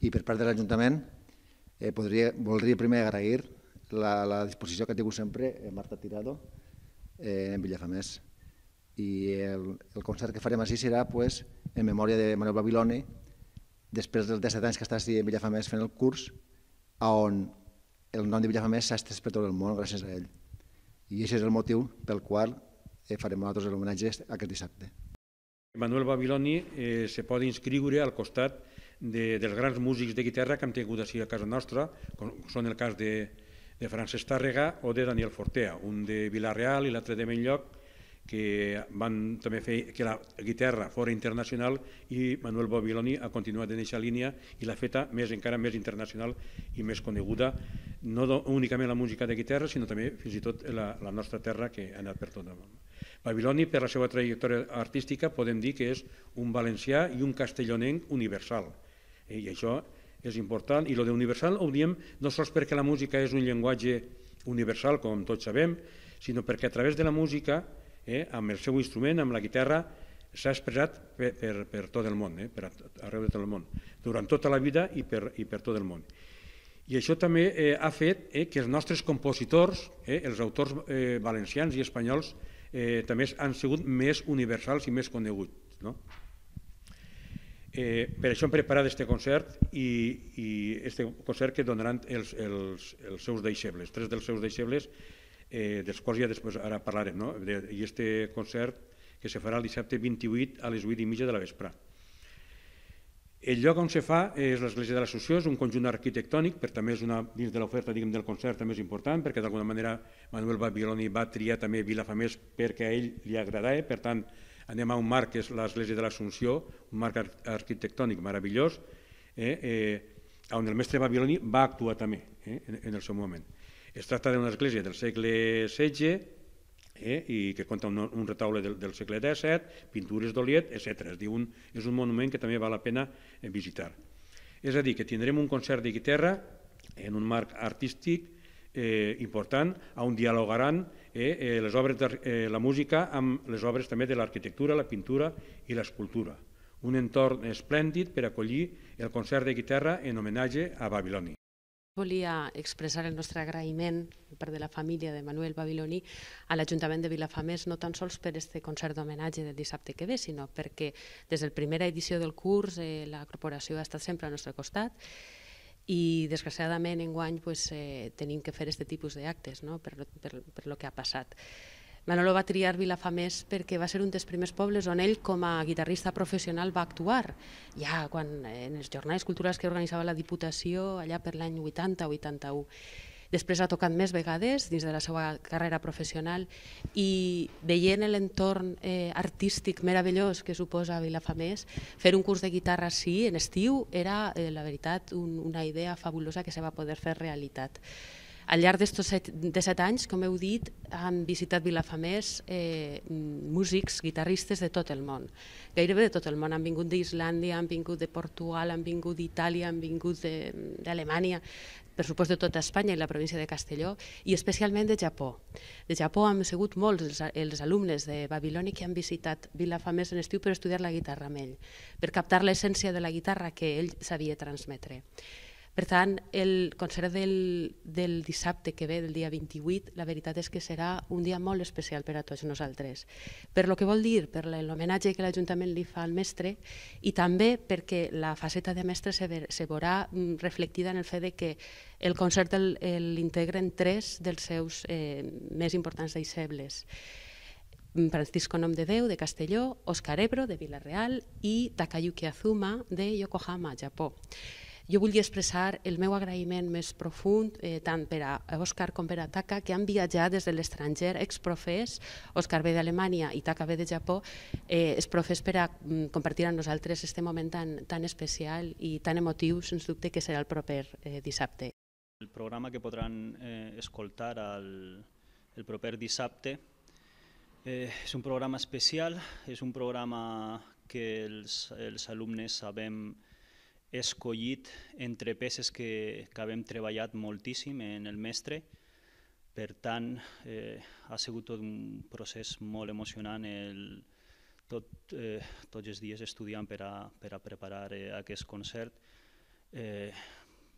i per part de l'Ajuntament eh, podria, voldria primer agrair la, la disposició que ha tingut sempre eh, Marta Tirado eh, en Villafamés. I el, el concert que farem així serà pues, en memòria de Manuel Babiloni, després dels 17 anys que està a Villafamés fent el curs, on el nom de Villafamés s'ha estès per tot el món gràcies a ell. I aquest és el motiu pel qual eh, farem nosaltres l'homenatge aquest dissabte. Manuel Babiloni eh, se pot inscriure al costat de, dels grans músics de guitarra que hem tingut així a casa nostra, com són el cas de, de Francesc Tàrrega o de Daniel Fortea, un de Vilareal i l'altre de Menlloc, que van també fer que la guitarra fora internacional i Manuel Babiloni ha continuat en aquesta línia i l'ha feta més encara més internacional i més coneguda, no únicament la música de guitarra, sinó també fins i tot la, la nostra terra que ha anat per tot el món. Babiloni, per la seva trajectòria artística, podem dir que és un valencià i un castellonenc universal Eh? I això és important. I el d'universal ho diem no sols perquè la música és un llenguatge universal, com tots sabem, sinó perquè a través de la música, eh, amb el seu instrument, amb la guitarra, s'ha expressat per, per, per tot el món, eh, per arreu de tot el món, durant tota la vida i per, i per tot el món. I això també eh, ha fet eh, que els nostres compositors, eh, els autors eh, valencians i espanyols, eh, també han sigut més universals i més coneguts. No? Eh, per això hem preparat aquest concert i, i este concert que donaran els, els, els seus deixebles, tres dels seus deixebles, eh, dels quals ja després ara parlarem, no? De, i este concert que se farà el dissabte 28 a les 8 i mitja de la vespre. El lloc on se fa és l'església de l'Associació, és un conjunt arquitectònic, per també és una, dins de l'oferta del concert també és important, perquè d'alguna manera Manuel Babiloni va triar també Vilafamés perquè a ell li agradava, per tant, anem a un marc que és l'Església de l'Assumpció, un marc arquitectònic meravellós, eh, eh, on el mestre babiloni va actuar també eh, en, en el seu moment. Es tracta d'una església del segle XVI eh, i que compta un, un retaule del, del segle XVII, pintures d'Oliet, etc. És, un, és un monument que també val la pena eh, visitar. És a dir, que tindrem un concert de guitarra en un marc artístic eh, important on dialogaran Eh, eh, les obres de, eh, la música amb les obres també de l'arquitectura, la pintura i l'escultura. Un entorn esplèndid per acollir el concert de guitarra en homenatge a Babiloni. Volia expressar el nostre agraïment per de la família de Manuel Babiloni a l'Ajuntament de Vilafamés, no tan sols per este concert d'homenatge del dissabte que ve, sinó perquè des de la primera edició del curs eh, la corporació ha estat sempre al nostre costat i desgraciadament en guany pues, eh, tenim que fer aquest tipus d'actes no? per, per, per lo que ha passat. Manolo va triar Vilafamés perquè va ser un dels primers pobles on ell, com a guitarrista professional, va actuar. Ja quan, eh, en els jornals culturals que organitzava la Diputació allà per l'any 80-81. Després ha tocat més vegades dins de la seva carrera professional i veient l'entorn eh, artístic meravellós que suposa Vilafamés, fer un curs de guitarra així en estiu era, eh, la veritat, un, una idea fabulosa que se va poder fer realitat. Al llarg d'estos set, de set anys, com heu dit, han visitat Vilafamés eh, músics, guitarristes de tot el món, gairebé de tot el món. Han vingut d'Islàndia, han vingut de Portugal, han vingut d'Itàlia, han vingut d'Alemanya, per supost de tota Espanya i la província de Castelló, i especialment de Japó. De Japó han sigut molts els, alumnes de Babiloni que han visitat Vilafamés en estiu per estudiar la guitarra amb ell, per captar l'essència de la guitarra que ell sabia transmetre. Per tant, el concert del, del dissabte que ve, del dia 28, la veritat és que serà un dia molt especial per a tots nosaltres. Per lo que vol dir, per l'homenatge que l'Ajuntament li fa al mestre i també perquè la faceta de mestre se, ve, se veurà mm, reflectida en el fet de que el concert l'integren tres dels seus eh, més importants deixebles. Mm, Francisco Nom de Déu, de Castelló, Oscar Ebro, de Vila-real i Takayuki Azuma, de Yokohama, Japó. Jo volia expressar el meu agraïment més profund eh, tant per a Òscar com per a Taka, que han viatjat des de l'estranger, exprofes, Òscar ve d'Alemanya i Taka ve de Japó, eh, exprofes per a mm, compartir amb nosaltres aquest moment tan, tan especial i tan emotiu, sens dubte, que serà el proper eh, dissabte. El programa que podran eh, escoltar el, el proper dissabte eh, és un programa especial, és un programa que els, els alumnes sabem escollit entre peces que, que havem treballat moltíssim en el mestre, per tant, eh, ha sigut tot un procés molt emocionant el, tot, eh, tots els dies estudiant per a, per a preparar eh, aquest concert. Eh,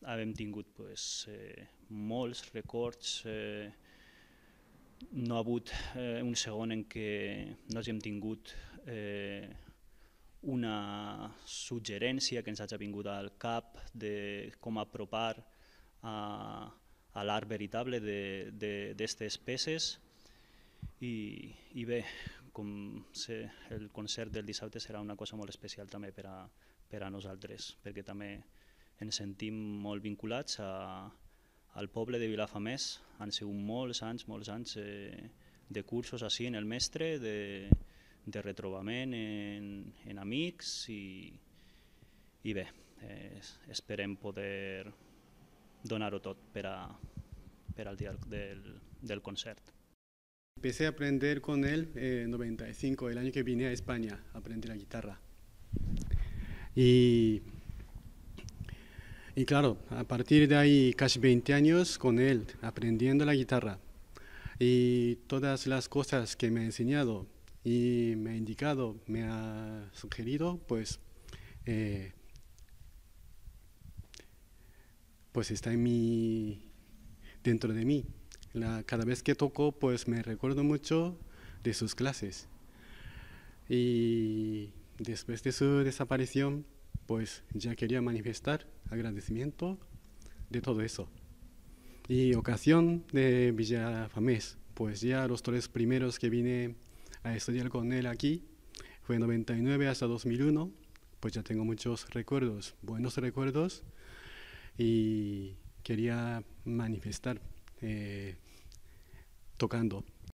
havem tingut pues, eh, molts records, eh, no ha hagut eh, un segon en què no hem tingut eh, una suggerència que ens hagi vingut al cap de com apropar a, a l'art veritable d'aquestes peces. I, I bé, com sé, el concert del dissabte serà una cosa molt especial també per a, per a nosaltres, perquè també ens sentim molt vinculats a, al poble de Vilafamés. Han sigut molts anys, molts anys eh, de cursos així en el mestre, de, de retrobament en, en amics i, i esperem poder donar-ho para per, día al del, del concert. Empecé a aprender con él en 95, el año que vine a España, aprendí la guitarra. Y, y claro, a partir de ahí casi 20 años con él, aprendiendo la guitarra. Y todas las cosas que me ha enseñado, y me ha indicado, me ha sugerido, pues, eh, pues está en mi, dentro de mí. cada vez que toco, pues me recuerdo mucho de sus clases. Y después de su desaparición, pues ya quería manifestar agradecimiento de todo eso. Y ocasión de Villafamés, pues ya los tres primeros que vine a estudiar con él aquí. Fue 99 hasta 2001, pues ya tengo muchos recuerdos, buenos recuerdos, y quería manifestar eh, tocando.